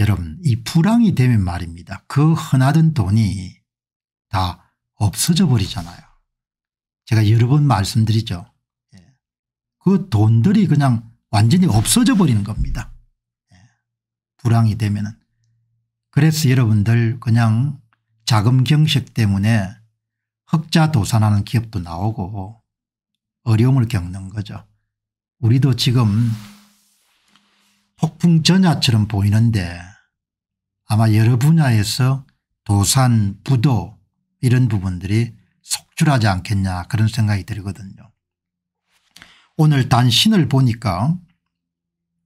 여러분 이 불황이 되면 말입니다. 그 흔하던 돈이 다 없어져 버리잖아요. 제가 여러 번 말씀드리죠. 예. 그 돈들이 그냥 완전히 없어져 버리는 겁니다. 예. 불황이 되면은. 그래서 여러분들 그냥 자금 경색 때문에 흑자 도산하는 기업도 나오고 어려움을 겪는 거죠. 우리도 지금 폭풍 전야처럼 보이는데 아마 여러 분야에서 도산, 부도 이런 부분들이 속출하지 않겠냐 그런 생각이 들거든요. 오늘 단신을 보니까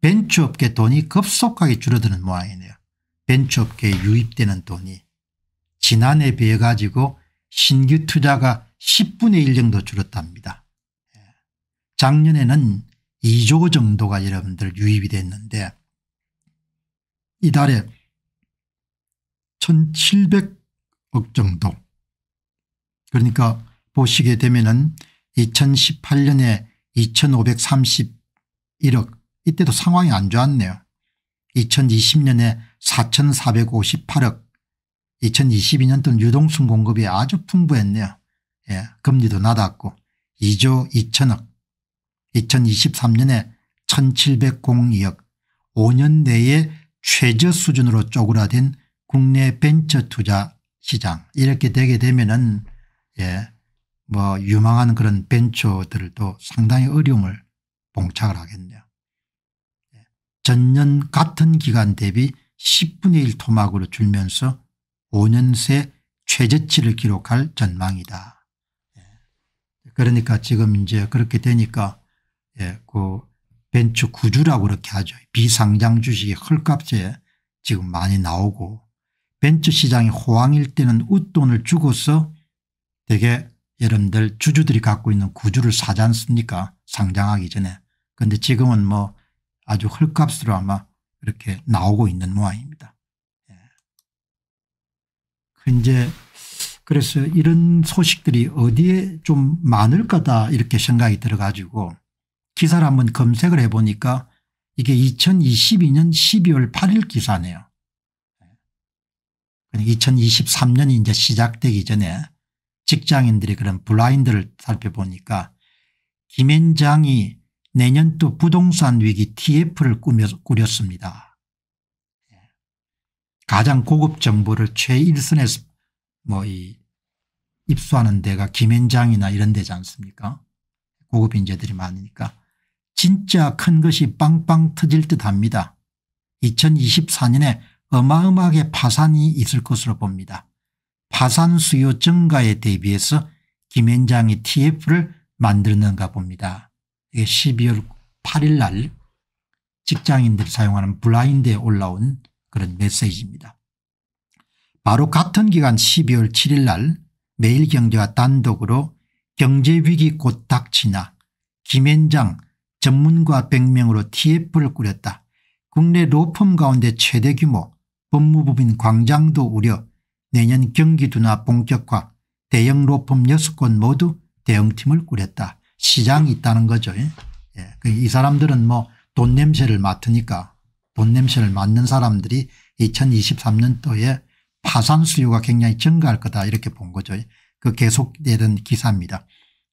벤츠업계 돈이 급속하게 줄어드는 모양이네요. 벤츠업계에 유입되는 돈이 지난해 비해 가지고 신규 투자가 10분의 1 정도 줄었답니다. 예. 작년에는 2조 정도가 여러분들 유입이 됐는데 이달에 1,700억 정도 그러니까 보시게 되면 은 2018년에 2,531억 이때도 상황이 안 좋았네요. 2020년에 4,458억 2022년도는 유동성 공급이 아주 풍부했네요. 예, 금리도 낮았고 2조 2천억 2023년에 1,702억 5년 내에 최저 수준으로 쪼그라든 국내 벤처 투자 시장 이렇게 되게 되면은 예, 뭐 유망한 그런 벤처들도 상당히 어려움을 봉착을 하겠네요. 예, 전년 같은 기간 대비 10분의 1 토막으로 줄면서 5년 새 최저치를 기록할 전망이다. 예, 그러니까 지금 이제 그렇게 되니까 예, 그 벤처 구주라고 그렇게 하죠. 비상장 주식이 헐값에 지금 많이 나오고 벤처 시장이 호황일 때는 웃돈을 주고서 대개 여러분들 주주들이 갖고 있는 구주를 사지 않습니까 상장하기 전에. 그런데 지금은 뭐 아주 헐값으로 아마 이렇게 나오고 있는 모양입니다. 예. 그 이제 그래서 이런 소식들이 어디에 좀 많을 거다 이렇게 생각이 들어가지고 기사를 한번 검색을 해보니까 이게 2022년 12월 8일 기사네요. 2023년이 이제 시작되기 전에 직장인들이 그런 블라인드를 살펴보니까 김앤장이 내년도 부동산 위기 TF를 꾸렸습니다 예. 가장 고급 정보를 최일선에서 뭐 이 입수하는 데가 김앤장이나 이런 데지 않습니까 고급 인재들이 많으니까 진짜 큰 것이 빵빵 터질 듯 합니다. 2024년에 어마어마하게 파산이 있을 것으로 봅니다. 파산 수요 증가에 대비해서 김앤장이 TF를 만드는가 봅니다. 이게 12월 8일 날 직장인들이 사용하는 블라인드에 올라온 그런 메시지입니다. 바로 같은 기간 12월 7일 날매일경제와 단독으로 경제위기 곧 닥치나 김앤장 전문가 100명으로 TF를 꾸렸다. 국내 로펌 가운데 최대 규모 법무법인 광장도 우려 내년 경기 둔화 본격화 대형 로펌 6곳 모두 대형팀을 꾸렸다. 시장이 있다는 거죠. 예. 예. 그 이 사람들은 뭐 돈 냄새를 맡으니까 돈 냄새를 맡는 사람들이 2023년도에 파산 수요가 굉장히 증가할 거다 이렇게 본 거죠. 예. 그 계속되던 기사입니다.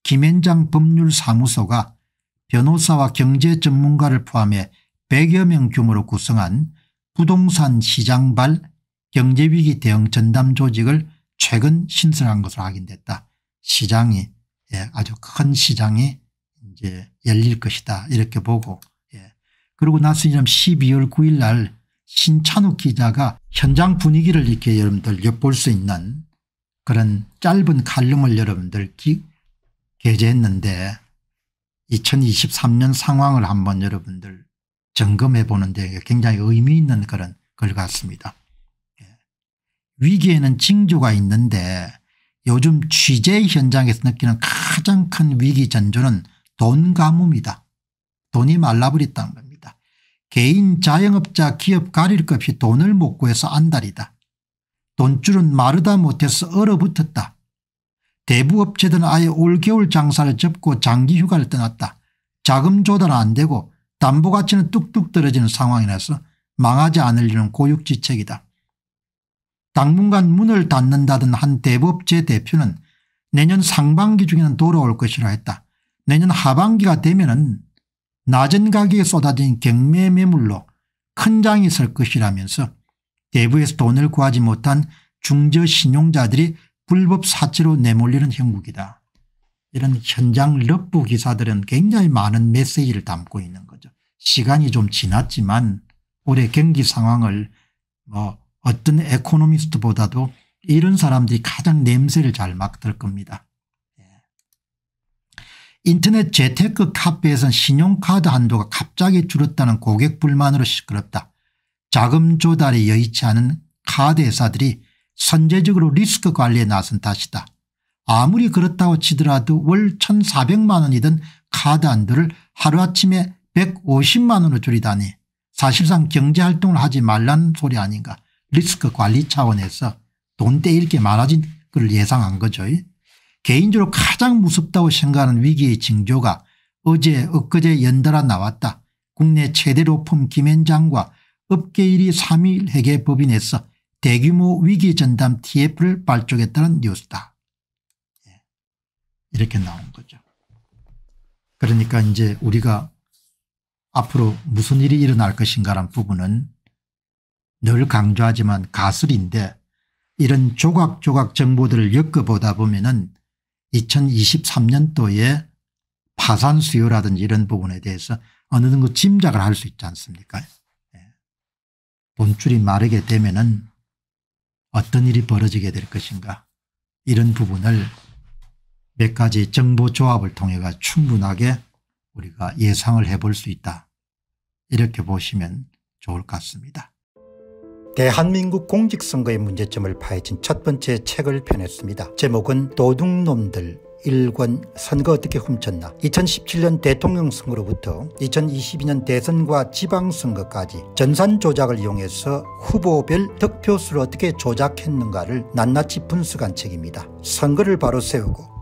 김현장 법률사무소가 변호사와 경제 전문가를 포함해 100여 명 규모로 구성한 부동산 시장발 경제위기 대응 전담 조직을 최근 신설한 것으로 확인됐다. 시장이 예, 아주 큰 시장이 이제 열릴 것이다 이렇게 보고 예. 그리고 나서 이제 12월 9일 날 신찬욱 기자가 현장 분위기를 이렇게 여러분들 엿볼 수 있는 그런 짧은 칼럼을 여러분들 기, 게재했는데 2023년 상황을 한번 여러분들 점검해 보는데 굉장히 의미 있는 그런 걸 같습니다. 예. 위기에는 징조가 있는데 요즘 취재 현장에서 느끼는 가장 큰 위기 전조는 돈 가뭄이다. 돈이 말라버렸다는 겁니다. 개인 자영업자 기업 가릴 것 없이 돈을 못 구해서 안달이다. 돈줄은 마르다 못해서 얼어붙었다. 대부업체들은 아예 올겨울 장사를 접고 장기 휴가를 떠났다. 자금 조달 안 되고 담보가치는 뚝뚝 떨어지는 상황이라서 망하지 않으려는 고육지책이다. 당분간 문을 닫는다던 한 대법제 대표는 내년 상반기 중에는 돌아올 것이라 했다. 내년 하반기가 되면 은 낮은 가격에 쏟아진 경매 매물로 큰 장이 설 것이라면서 대부에서 돈을 구하지 못한 중저신용자들이 불법 사채로 내몰리는 형국이다. 이런 현장 럽부 기사들은 굉장히 많은 메시지를 담고 있는 거죠. 시간이 좀 지났지만 올해 경기 상황을 뭐 어떤 에코노미스트보다도 이런 사람들이 가장 냄새를 잘 맡을 겁니다. 예. 인터넷 재테크 카페에선 신용카드 한도가 갑자기 줄었다는 고객 불만으로 시끄럽다. 자금 조달에 여의치 않은 카드 회사들이 선제적으로 리스크 관리에 나선 탓이다. 아무리 그렇다고 치더라도 월 1,400만 원이던 카드 안도를 하루아침에 150만 원으로 줄이다니 사실상 경제활동을 하지 말란 소리 아닌가 리스크 관리 차원에서 돈 떼일 게 많아진 걸 예상한 거죠. 개인적으로 가장 무섭다고 생각하는 위기의 징조가 어제 엊그제 연달아 나왔다. 국내 최대 로펌 김현장과 업계 1위 3위 회계 법인에서 대규모 위기전담 TF를 발족했다는 뉴스다. 이렇게 나온 거죠. 그러니까 이제 우리가 앞으로 무슨 일이 일어날 것인가라는 부분은 늘 강조하지만 가설인데 이런 조각조각 정보들을 엮어보다 보면은 2023년도에 파산 수요라든지 이런 부분에 대해서 어느 정도 짐작을 할 수 있지 않습니까 돈줄이 예. 마르게 되면 은 어떤 일이 벌어지게 될 것인가 이런 부분을 몇 가지 정보 조합을 통해가 충분하게 우리가 예상을 해볼 수 있다. 이렇게 보시면 좋을 것 같습니다. 대한민국 공직선거의 문제점을 파헤친 첫 번째 책을 펴냈습니다. 제목은 도둑놈들 일권 선거 어떻게 훔쳤나 2017년 대통령 선거로부터 2022년 대선과 지방선거까지 전산 조작을 이용해서 후보별 득표수를 어떻게 조작했는가를 낱낱이 분석한 책입니다. 선거를 바로 세우고